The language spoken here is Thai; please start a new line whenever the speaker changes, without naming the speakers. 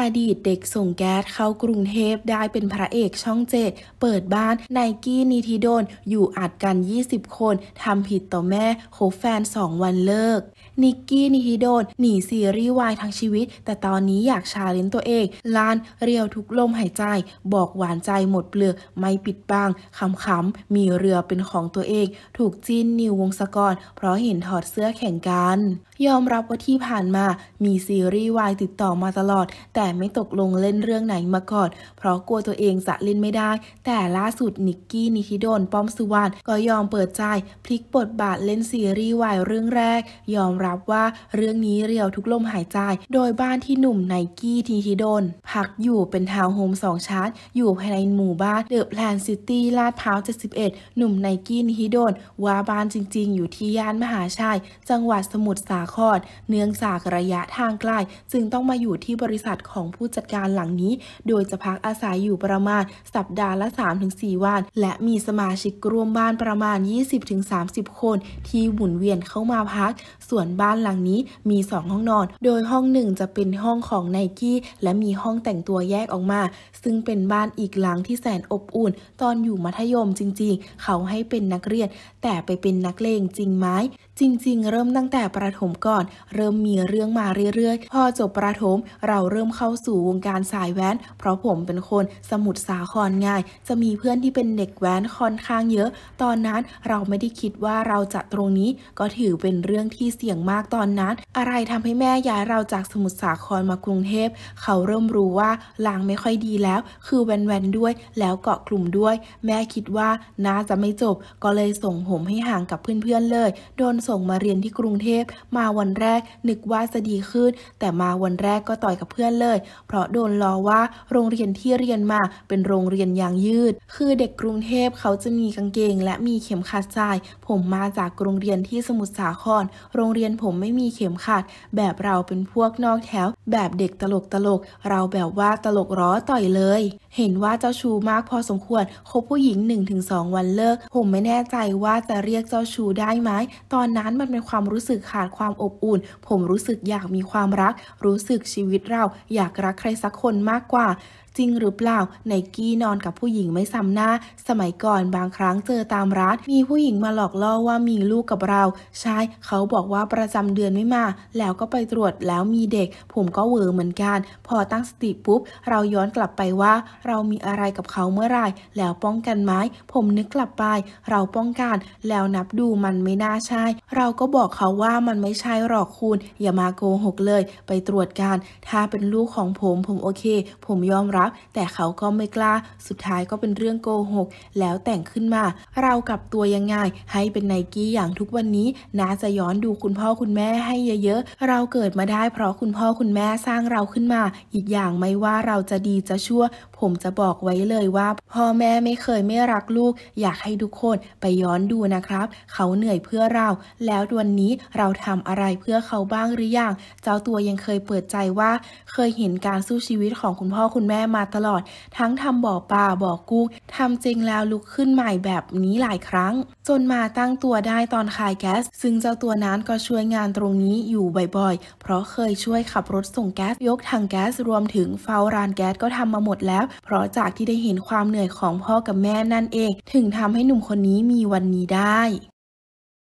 อดีตเด็กส่งแก๊สเข้ากรุงเทพได้เป็นพระเอกช่องเจ็ดเปิดบ้านไนกี้นิธิโดนอยู่อัดกัน 20 คน ทำผิดต่อแม่โคบแฟน 2 วันเลิก นิกกี้นิธิโดน หนีซีรีส์วายทั้งชีวิต แต่ตอนนี้อยากชาเลนตัวเองลานเรียวทุกลมหายใจ บอกหวานใจหมดเปลือกไม่ปิดบังคำขำๆ มีเรือเป็นของตัวเอง ถูกจีนนิววงศกร เพราะเห็นถอดเสื้อแข่งกันยอมรับว่าที่ผ่านมามีซีรีส์วายติดต่อมาตลอด แต่ไม่ตกลงเล่นเรื่องไหนมาก่อนเพราะกลัวตัวเองจะเล่นไม่ได้ แต่ล่าสุดนิกกี้นิธิโดน ป้อมสุวรรณก็ยอมเปิดใจพลิกบทบาทเล่นซีรีส์วายเรื่องแรก ยอมรับว่าเรื่องนี้เรียวทุกลมหายใจ โดยบ้านที่หนุ่มไนกี้นิธิดน พักอยู่เป็นทาวน์โฮมสองชั้น อยู่ภายในหมู่บ้านเดอะแพลนซิตี้ลาดพร้าว 71 หนุ่มไนกี้นิธิดน ว่าบ้านจริง ๆ อยู่ที่ย่านมหาชัยจังหวัดสมุทรสาคดเนื่องจากระยะทาง ไกลจึงต้องมาอยู่ที่บริษัทของผู้จัดการหลังนี้ โดยจะพักอาศัยอยู่ประมาณ สัปดาห์ละ3-4วันและมีสมาชิกรวมบ้านประมาณ 20-30 คน ที่หมุนเวียนเข้ามาพัก ส่วนบ้านหลังนี้มี 2 ห้องนอน โดยห้องหนึ่งจะเป็นห้องของไนกี้และมีห้องแต่งตัวแยกออกมา ซึ่งเป็นบ้านอีกหลังที่แสนอบอุ่น ตอนอยู่มัธยมจริง ๆ เขาให้เป็นนักเรียนแต่ไปเป็นนักเลงจริงไหมจริงๆ เริ่มตั้งแต่ประถมก่อนเริ่มมีเรื่องมาเรื่อยๆ พอจบประถมเราเริ่มเข้าสู่วงการสายแว้น เพราะผมเป็นคนสมุทรสาครง่าย จะมีเพื่อนที่เป็นเด็กแว้นค่อนข้างเยอะ ตอนนั้นเราไม่ได้คิดว่าเราจะตรงนี้ก็ถือเป็นเรื่องที่เสี่ยงมากตอนนั้น อะไรทำให้แม่ย้ายเราจากสมุทรสาคร มากรุงเทพเขาเริ่มรู้ว่าลางไม่ค่อยดีแล้ว คือแว้นๆด้วยแล้วเกาะกลุ่มด้วย แม่คิดว่าน่าจะไม่จบ ก็เลยส่งผมให้ห่างกับเพื่อนๆเลย โดนส่งมาเรียนที่กรุงเทพมาวันแรกนึกว่าจะดีขึ้น แต่มาวันแรกก็ต่อยกับเพื่อนเลย เพราะโดนล้อว่าโรงเรียนที่เรียนมา เป็นโรงเรียนยางยืด คือเด็กกรุงเทพเขาจะมีกางเกงและมีเข็มขัดใาย ผมมาจากโรงเรียนที่สมุทรสาครโรงเรียนผมไม่มีเข็มขัด แบบเราเป็นพวกนอกแถวแบบเด็กตลกตลก เราแบบว่าตลกร้อต่อยเลย เห็นว่าเจ้าชู้มากพอสมควร คบผู้หญิง 1-2 วันเลิก ผมไม่แน่ใจว่าจะเรียกเจ้าชู้ได้ไหมตอนนั้นมันเป็นความรู้สึกขาดความอบอุ่น ผมรู้สึกอยากมีความรัก รู้สึกชีวิตเรา อยากรักใครสักคนมากกว่าจริงหรือเปล่าไนกี้นอนกับผู้หญิงไม่ซ้ำหน้าสมัยก่อนบางครั้งเจอตามร้าน มีผู้หญิงมาหลอกล่อว่ามีลูกกับเรา ใช่ เขาบอกว่าประจำเดือนไม่มา แล้วก็ไปตรวจแล้วมีเด็ก ผมก็เวอร์เหมือนกัน พอตั้งสติปุ๊บเราย้อนกลับไปว่า เรามีอะไรกับเขาเมื่อไหร่ แล้วป้องกันไหมผมนึกกลับไป เราป้องกัน แล้วนับดูมันไม่น่าใช่ เราก็บอกเขาว่ามันไม่ใช่หรอกคุณอย่ามาโกหกเลยไปตรวจการ ถ้าเป็นลูกของผมผมโอเค ผมยอมรับับแต่เขาก็ไม่กล้า สุดท้ายก็เป็นเรื่องโกหก แล้วแต่งขึ้นมา เรากับตัวยังไง ให้เป็นไนกี้อย่างทุกวันนี้นาจะย้อนดูคุณพ่อคุณแม่ ให้เยอะๆ เราเกิดมาได้ เพราะคุณพ่อคุณแม่สร้างเราขึ้นมา อีกอย่างไม่ว่าเราจะดีจะชั่ว ผมจะบอกไว้เลยว่า พ่อแม่ไม่เคยไม่รักลูก อยากให้ทุกคน ไปย้อนดูนะครับ เขาเหนื่อยเพื่อเรา แล้ววันนี้เราทำอะไรเพื่อเขาบ้างหรือยัง เจ้าตัวยังเคยเปิดใจว่า เคยเห็นการสู้ชีวิตของคุณพ่อคุณแม่มาตลอด ทั้งทำบ่อปลาบ่อกุ้งทำจริงแล้วลุกขึ้นใหม่แบบนี้หลายครั้ง จนมาตั้งตัวได้ตอนขายแก๊ส ซึ่งเจ้าตัวนั้นก็ช่วยงานตรงนี้อยู่บ่อยๆ เพราะเคยช่วยขับรถส่งแก๊ส ยกถังแก๊ส รวมถึงเฝ้าร้านแก๊สก็ทำมาหมดแล้ว เพราะจากที่ได้เห็นความเหนื่อยของพ่อกับแม่นั่นเอง ถึงทำให้หนุ่มคนนี้มีวันนี้ได้